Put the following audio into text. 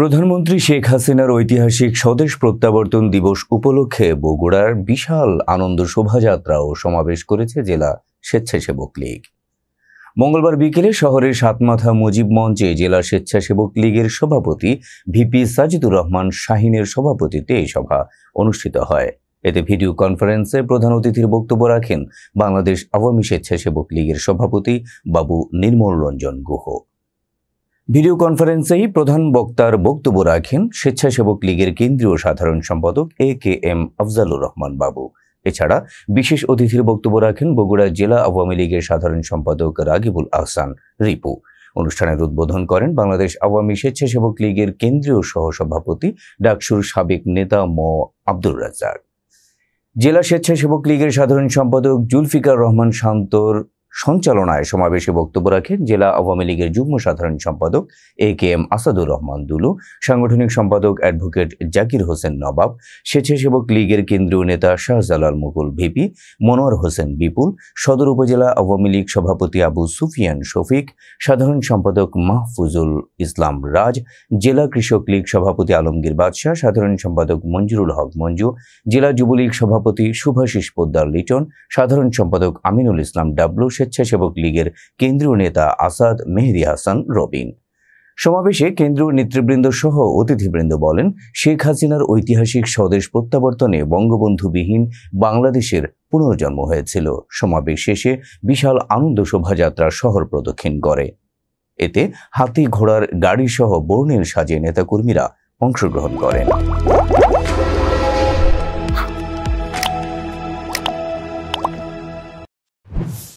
প্রধানমন্ত্রী শেখ হাসিনার ঐতিহাসিক স্বদেশ প্রত্যাবর্তন দিবস উপলক্ষে বগুড়ার বিশাল আনন্দ শোভাযাত্রা ও সমাবেশ করেছে জেলা স্বেচ্ছাসেবক লীগ মঙ্গলবার বিকেলে শহরের সাতমাথা মুজিব মঞ্চে জেলা স্বেচ্ছাসেবক লীগের সভাপতি ভিপি সাজিদুর রহমান শাহিনের সভাপতিত্বে এই সভা অনুষ্ঠিত হয় এতে ভিডিও কনফারেন্সে প্রধান অতিথির বক্তব্য রাখেন বাংলাদেশ আওয়ামী স্বেচ্ছাসেবক লীগের সভাপতি বাবু নির্মল রঞ্জন গুহ ভিডিও কনফারেন্সেই প্রধান বক্তার বক্তব্য রাখেন স্বেচ্ছাসেবক লীগের কেন্দ্রীয় সাধারণ সম্পাদক A K M Afzalur Rahman Babu এছাড়া বিশেষ অতিথির বক্তব্য রাখেন বগুড়া জেলা আওয়ামী লীগের সাধারণ সম্পাদক রাগিবুল আহসান রিপু অনুষ্ঠানের উদ্বোধন করেন বাংলাদেশ আওয়ামী স্বেচ্ছাসেবক লীগের কেন্দ্রীয় সহসভাপতি ডাকসুর সাবেক নেতা ম আব্দুর রাজ্জাক জেলা স্বেচ্ছাসেবক লীগের সাধারণ সম্পাদক জুলফিকার রহমান শান্তর সঞ্চালনায় সমাবেশে বক্তব্য রাখেন জেলা আওয়ামী লীগের যুগ্ম সাধারণ সম্পাদক A K M Asadur Rahman Dulu সাংগঠনিক সম্পাদক অ্যাডভোকেট জাকির হোসেন নবাব স্বেচ্ছাসেবক লীগের কেন্দ্রীয় নেতা শাহজালাল মুকুল ভিপি মনোয়ার হোসেন বিপুল সদর উপজেলা আওয়ামী লীগ সভাপতি আবু সুফিয়ান শফিক সাধারণ সম্পাদক মাহফুজুল ইসলাম রাজ জেলা কৃষক লীগ সভাপতি আলমগীর বাদশাহ সাধারণ সম্পাদক মঞ্জুরুল হক মঞ্জু জেলা যুবলীগ সভাপতি শুভাশিস পোদ্দার লিটন সাধারণ সম্পাদক আমিনুল ইসলাম সে স্বেচ্ছাসেবক লীগের কেন্দ্রীয় নেতা আসাদ মেহেদি হাসান রবিন সমাবেশে কেন্দ্রীয় নেতৃবৃন্দ সহ অতিথিবৃন্দ বলেন শেখ হাসিনার ঐতিহাসিক স্বদেশ প্রত্যাবর্তনে বঙ্গবন্ধুবিহীন বাংলাদেশের পুনর্জন্ম হয়েছিল সমাবেশ শেষে বিশাল আনন্দ শোভাযাত্রা শহর প্রদক্ষিণ করে এতে হাতি ঘোড়ার গাড়ি সহ বর্ণের সাজে নেতাকর্মীরা অংশগ্রহণ করেন